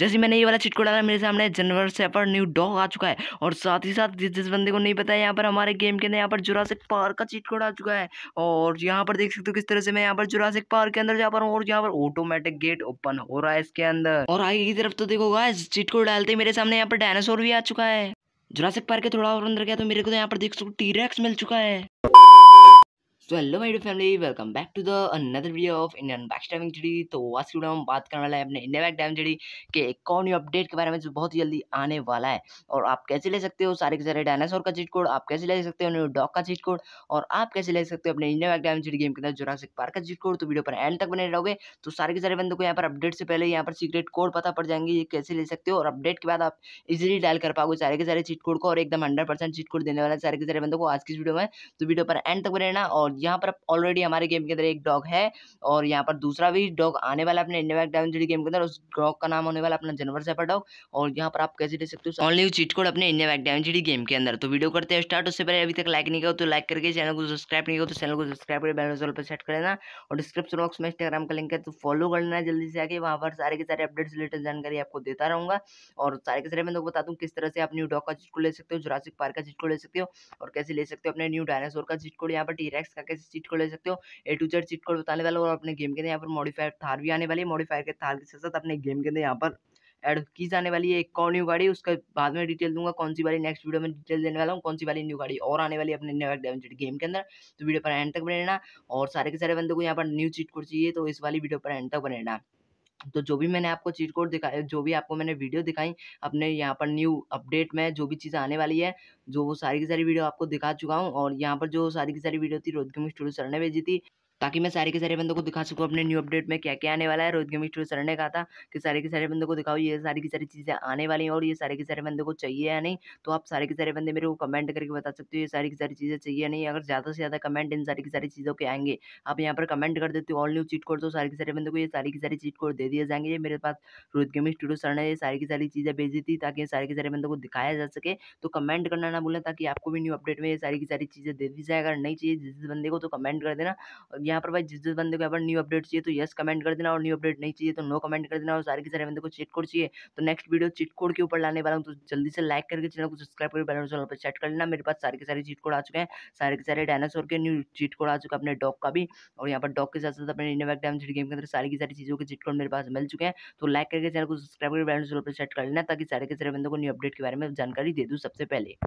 जैसे मैंने ये वाला चिटको डाला मेरे सामने जनवर सेपर न्यू डॉग आ चुका है और साथ ही साथ जिस जिस बंदे को नहीं पता है यहाँ पर हमारे गेम के अंदर यहाँ पर जुरासिक पार्क का चिटको आ चुका है और यहाँ पर देख सकते हो किस तरह से मैं यहाँ पर जुरासिक पार्क के अंदर जा पा रहा हूँ और यहाँ पर ऑटोमेटिक गेट ओपन हो रहा है इसके अंदर और आगे की तरफ तो देखो गाइस चिटको डालते मेरे सामने यहाँ पर डायनासोर भी आ चुका है जुरासिक पार्क के थोड़ा और अंदर गया तो मेरे को तो यहाँ पर देख सकते रेक्स मिल चुका है तो hello my dear family welcome back to the another video of Indian bike driving चड़ी तो आज की वीडियो में बात करने वाले है अपने इंडिया बैक डैम चड़ी के एक और न्यू अपडेट के बारे में जो बहुत जल्दी आने वाला है और आप कैसे ले सकते हो सारे के सारे डायनासोर का चीट कोड आप कैसे ले सकते हो डॉग का चीट कोड और आप कैसे ले सकते हो अपने इंडिया बैक डैम चड़ी गेम के अंदर जोरासिक पार्क का चीट कोड तो वीडियो पर एंड तक बने रहोगे तो सारे के सारे बंदों को यहाँ पर अपडेट से पहले यहाँ पर सीक्रेट कोड पता पड़ जाएंगे ये कैसे ले सकते हो और अपडेट के बाद आप इजिली डायल कर पाओगे सारे के सारे चीट कोड को और एकदम हंड्रेड परसेंट चीट कोड देने वाले सारे के सारे बंदों को आज की वीडियो में तो वीडियो पर एंड तक बने रहना और यहाँ पर ऑलरेडी हमारे गेम के अंदर एक डॉग है और यहाँ पर दूसरा भी डॉग आने वाला अपने इंडिया डायमंड गेम के अंदर उस डॉग का नाम होने वाला अपना जनवर सेफर डॉग और यहाँ पर आप कैसे दे सकते हो ऑनली चीट कोड अपने इंडिया डायमंड गेम के अंदर तो वीडियो करते हैं स्टार्ट उससे पहले अभी तक लाइक नहीं करो तो लाइक करके चैनल को सब्सक्राइब नहीं करो तो चैनल को सब्सक्राइब करके बैनर पर सेट कर लेना और डिस्क्रिप्शन बॉक्स में इंस्टाग्राम का लिंक है तो फॉलो कर लेना जल्दी से आके वहाँ पर सारे के सारे अपडेट्स रिलेटेड जानकारी आपको देता रहूँगा और सारे के सारे मैं तो बता दूँ किस तरह से आप न्यू डॉग का चिटको ले सकते हो जुरासिक पार्क का चिटको ले सकते हो और कैसे ले सकते हो अपने न्यू डायनासोर का चिटकोड यहाँ पर टीरेक्स का कैसे चीट कोड ले सकते हो A to Z cheat code बताने वाला और अपने गेम के अंदर यहाँ पर मॉडिफायर थार भी आने वाली है मॉडिफायर के थार के साथ साथ अपने गेम के अंदर यहाँ पर एड की जाने वाली है एक और न्यू गाड़ी उसके बाद में डिटेल दूंगा कौन सी वाली नेक्स्ट वीडियो में डिटेल देने वाला हूँ कौन सी वाली न्यू गाड़ी और आने वाली अपने नेवर डेवेंटेड गेम के अंदर तो वीडियो पर एंड तक बने रहना और सारे के सारे बंदों को यहाँ पर न्यू चीट कोड चाहिए तो इस वाली वीडियो पर एंड तक बने रहना तो जो भी मैंने आपको चीट कोड दिखाया जो भी आपको मैंने वीडियो दिखाई अपने यहाँ पर न्यू अपडेट में जो भी चीज़ें आने वाली है जो वो सारी की सारी वीडियो आपको दिखा चुका हूँ और यहाँ पर जो सारी की सारी वीडियो थी रोदगम स्टूडियो सर ने भेजी थी ताकि मैं सारे के सारे बंदों को दिखा सकूँ अपने न्यू अपडेट में क्या क्या आने वाला है रोहित गेमिंग स्टूडियो सर ने कहा था कि सारे के सारे बंदों को दिखाओ ये सारी की सारी चीज़ें आने वाली हैं और ये सारे के सारे बंदों को चाहिए या नहीं तो आप सारे के सारे बंदे मेरे को कमेंट करके बता सकते हो ये सारी की सारी चीज़ें चाहिए या नहीं अगर ज़्यादा से ज़्यादा कमेंट इन सारी की सारी चीज़ों के आएंगे आप यहाँ पर कमेंट कर देते हो ऑल न्यू चीट कोड तो सारे के सारे बंदों को ये सारी की सारी चीट कोड दे दिए जाएंगे ये मेरे पास रोहित गेमिंग स्टूडियो सर ने ये सारी की सारी चीज़ें भेजी थी ताकि सारे के सारे बंदों को दिखाया जा सके तो कमेंट करना ना भूलें ताकि आपको भी न्यू अपडेट में ये सारी की सारी चीज़ें दे दी जाए अगर नहीं चाहिए जिस बंदे को तो कमेंट कर देना यहाँ पर भाई जिस जिस बंदे को यहाँ पर न्यू अपडेट चाहिए तो यस कमेंट कर देना और न्यू अपडेट नहीं चाहिए तो नो कमेंट कर देना और सारे के सारे बंदे को चिट कोड चाहिए तो नेक्स्ट वीडियो चिट कोड के ऊपर लाने वाला हूँ तो जल्दी से लाइक करके चैनल को सब्सक्राइब करके बैलेंस चैनल पर सेट कर लेना मेरे पास सारे के सारे चीट कोड आ चुके हैं सारे के सारे डायनासोर के न्यू चीट कोड आ चुके हैं अपने डॉग का भी और यहाँ पर डॉग के साथ साथ अपने इंडिया बैक डायम गेम के अंदर सारी की सारी चीज़ों के चिट कोड मेरे पास मिल चुके हैं तो लाइक करके चैनल को सब्सक्राइब करके बैलेंस चैनल पर सेट कर लेना ताकि सारे के सारे बंदों को न्यू अपडेट के बारे में जानकारी दे दूँ सबसे पहले